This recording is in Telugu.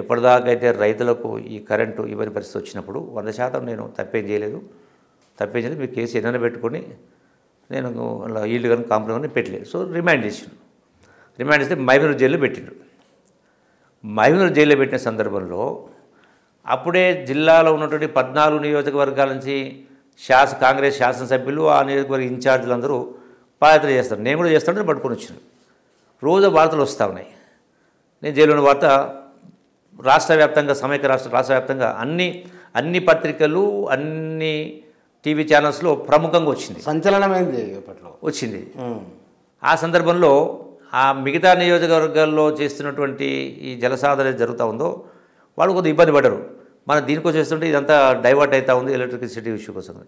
ఎప్పటిదాకైతే రైతులకు ఈ కరెంటు ఇవ్వని పరిస్థితి వచ్చినప్పుడు వంద శాతం నేను తప్పేం చేయలేదు తప్పేం చేయలేదు మీ కేసు ఎన్న పెట్టుకొని నేను ఈల్డ్ కానీ కాంప్లైంట్ కానీ పెట్టలేదు సో రిమాండ్ చేసాను రిమాండ్ చేస్తే మహిమూర్ జైల్లో పెట్టిండు మహిమూర్ జైల్లో పెట్టిన సందర్భంలో అప్పుడే జిల్లాలో ఉన్నటువంటి పద్నాలుగు నియోజకవర్గాల నుంచి శాస కాంగ్రెస్ శాసనసభ్యులు ఆ నియోజకవర్గ ఇన్ఛార్జీలు అందరూ పాదయాత్ర చేస్తారు నేను కూడా చేస్తాను పట్టుకొని వచ్చాను రోజు వార్తలు వస్తూ ఉన్నాయి నేను జైలు ఉన్న వార్త రాష్ట్ర వ్యాప్తంగా సమైక్య రాష్ట్ర రాష్ట్ర వ్యాప్తంగా అన్ని అన్ని పత్రికలు అన్ని టీవీ ఛానల్స్లో ప్రముఖంగా వచ్చింది సంచలనమైంది అప్పట్లో వచ్చింది ఆ సందర్భంలో ఆ మిగతా నియోజకవర్గాల్లో చేస్తున్నటువంటి ఈ జలసాధన జరుగుతూ ఉందో వాళ్ళు కొద్దిగా ఇబ్బంది పడరు మనం దీనికోసం చేస్తుంటే ఇదంతా డైవర్ట్ అవుతూ ఉంది ఎలక్ట్రిసిటీ ఇష్యూ కోసం